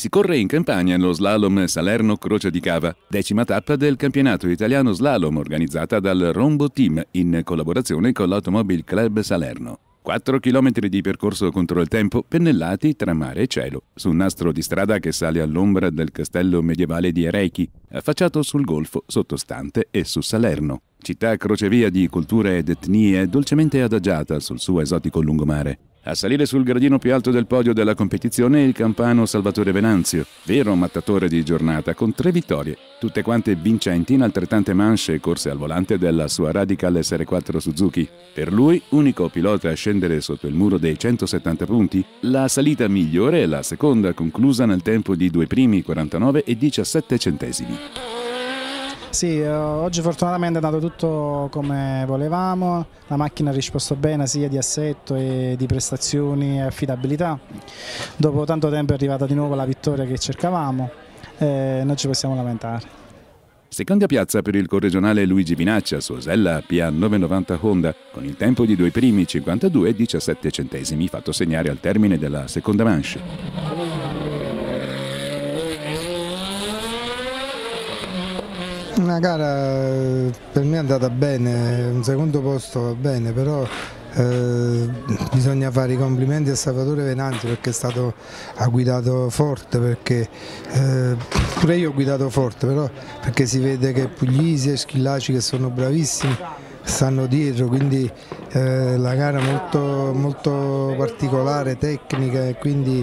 Si corre in campagna lo slalom Salerno Croce di Cava, decima tappa del campionato italiano slalom organizzata dal Rombo Team in collaborazione con l'Automobile Club Salerno. 4 km di percorso contro il tempo, pennellati tra mare e cielo, su un nastro di strada che sale all'ombra del castello medievale di Erechi, affacciato sul golfo sottostante e su Salerno, città crocevia di culture ed etnie dolcemente adagiata sul suo esotico lungomare. A salire sul gradino più alto del podio della competizione il campano Salvatore Venanzio, vero mattatore di giornata, con tre vittorie, tutte quante vincenti in altrettante manche e corse al volante della sua Radical SR4 Suzuki. Per lui, unico pilota a scendere sotto il muro dei 170 punti, la salita migliore è la seconda, conclusa nel tempo di due primi 49 e 17 centesimi. Sì, eh, oggi fortunatamente è andato tutto come volevamo, la macchina ha risposto bene sia di assetto e di prestazioni e affidabilità. Dopo tanto tempo è arrivata di nuovo la vittoria che cercavamo e non ci possiamo lamentare. Seconda piazza per il corregionale Luigi Vinaccia, Suosella PA990 Honda, con il tempo di due primi 52 e 17 centesimi fatto segnare al termine della seconda manche. Una gara eh, per me è andata bene, un secondo posto va bene, però eh, bisogna fare i complimenti a Salvatore Venanti perché è stato, ha guidato forte, perché, eh, pure io ho guidato forte, però perché si vede che Puglisi e Schillaci che sono bravissimi stanno dietro, quindi eh, la gara molto, molto particolare, tecnica e quindi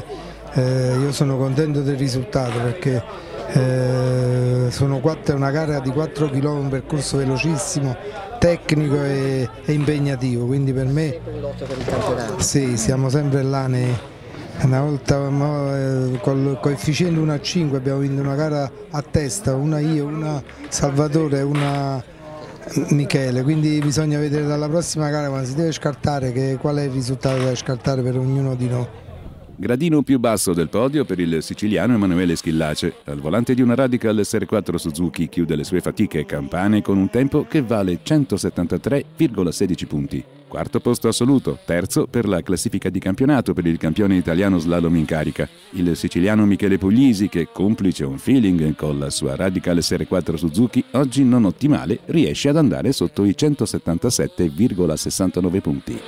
eh, io sono contento del risultato perché eh, sono quattro, una gara di 4 km, un percorso velocissimo, tecnico e, e impegnativo, quindi per me sì, siamo sempre là nei, una volta eh, col coefficiente 1 a 5 abbiamo vinto una gara a testa, una io, una Salvatore, una Michele, quindi bisogna vedere dalla prossima gara quando si deve scartare che, qual è il risultato da scartare per ognuno di noi. Gradino più basso del podio per il siciliano Emanuele Schillace. Al volante di una Radical SR4 Suzuki chiude le sue fatiche campane con un tempo che vale 173,16 punti. Quarto posto assoluto, terzo per la classifica di campionato per il campione italiano slalom in carica. Il siciliano Michele Puglisi, che complice un feeling con la sua Radical SR4 Suzuki, oggi non ottimale, riesce ad andare sotto i 177,69 punti.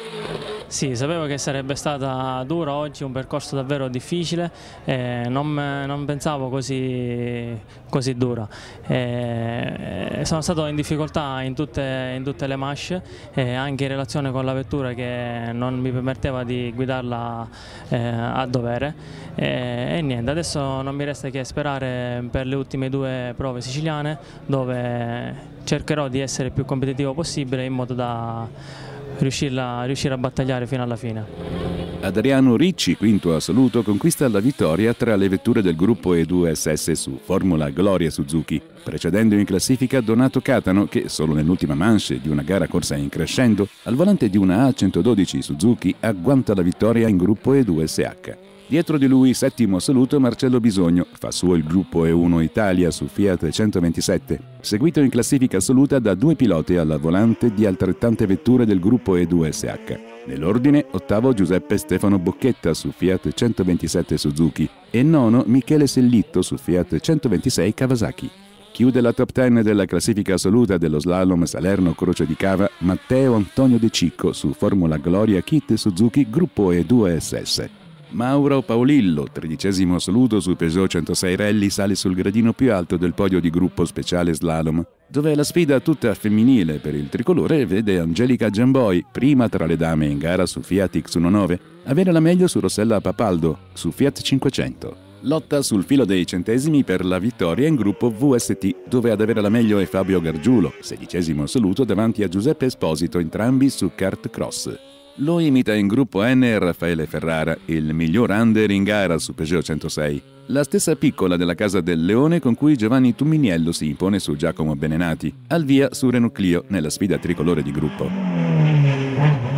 Sì, sapevo che sarebbe stata dura oggi, un percorso davvero difficile, eh, non, non, pensavo così, così dura. Eh, sono stato in difficoltà in tutte, in tutte le masce, eh, anche in relazione con la vettura che non mi permetteva di guidarla eh, a dovere. e niente, adesso non mi resta che sperare per le ultime due prove siciliane dove cercherò di essere il più competitivo possibile in modo da riuscirla, riuscire a battagliare fino alla fine. Adriano Ricci, quinto assoluto, conquista la vittoria tra le vetture del gruppo E2 SS su Formula Gloria Suzuki, precedendo in classifica Donato Catano che solo nell'ultima manche di una gara corsa in crescendo, al volante di una A112 Suzuki agguanta la vittoria in gruppo E2 SH. Dietro di lui settimo saluto Marcello Bisogno, fa suo il gruppo E1 Italia su Fiat 127, seguito in classifica assoluta da due piloti alla volante di altrettante vetture del gruppo E2SH. Nell'ordine, ottavo Giuseppe Stefano Bocchetta su Fiat 127 Suzuki e nono Michele Sellitto su Fiat 126 Kawasaki. Chiude la top 10 della classifica assoluta dello slalom Salerno Croce di Cava Matteo Antonio De Cicco su Formula Gloria Kit Suzuki Gruppo E2SS. Mauro Paolillo, tredicesimo assoluto su Peugeot 106 Rally, sale sul gradino più alto del podio di gruppo speciale slalom, dove la sfida tutta femminile per il tricolore vede Angelica Giamboi, prima tra le dame in gara su Fiat X19, avere la meglio su Rossella Papaldo, su Fiat 500. Lotta sul filo dei centesimi per la vittoria in gruppo VST, dove ad avere la meglio è Fabio Gargiulo, sedicesimo assoluto davanti a Giuseppe Esposito, entrambi su kart cross. Lo imita in gruppo N Raffaele Ferrara, il miglior under in gara su Peugeot 106. La stessa piccola della Casa del Leone con cui Giovanni Tuminiello si impone su Giacomo Benenati, al via su Renault nella sfida tricolore di gruppo.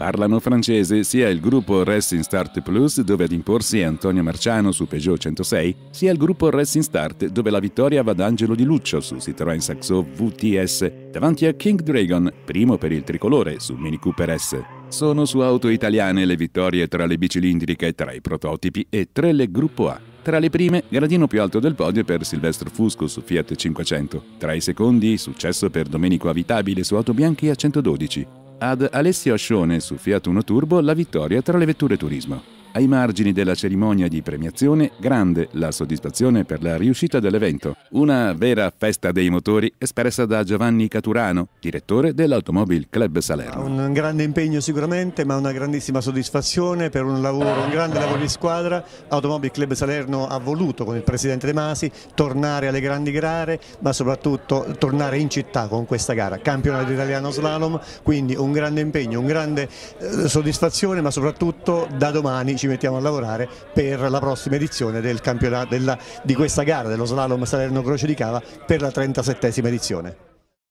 Parlano francese sia il gruppo Racing Start Plus dove ad imporsi è Antonio Marciano su Peugeot 106, sia il gruppo Racing Start dove la vittoria va ad Angelo Di Luccio su Citroën Saxo VTS davanti a King Dragon, primo per il tricolore su Mini Cooper S. Sono su auto italiane le vittorie tra le bicilindriche, tra i prototipi e tra le gruppo A. Tra le prime, gradino più alto del podio per Silvestro Fusco su Fiat 500. Tra i secondi, successo per Domenico Avitabile su Auto Bianchi a 112 ad Alessio Ascione su Fiat 1 Turbo la vittoria tra le vetture turismo. Ai margini della cerimonia di premiazione, grande la soddisfazione per la riuscita dell'evento. Una vera festa dei motori espressa da Giovanni Caturano, direttore dell'Automobile Club Salerno. Un grande impegno sicuramente, ma una grandissima soddisfazione per un lavoro, un grande lavoro di squadra. Automobile Club Salerno ha voluto, con il presidente De Masi, tornare alle grandi gare, ma soprattutto tornare in città con questa gara. Campionato italiano slalom, quindi un grande impegno, un grande eh, soddisfazione, ma soprattutto tutto da domani ci mettiamo a lavorare per la prossima edizione del campionato, della, di questa gara dello slalom Salerno Croce di Cava per la 37esima edizione.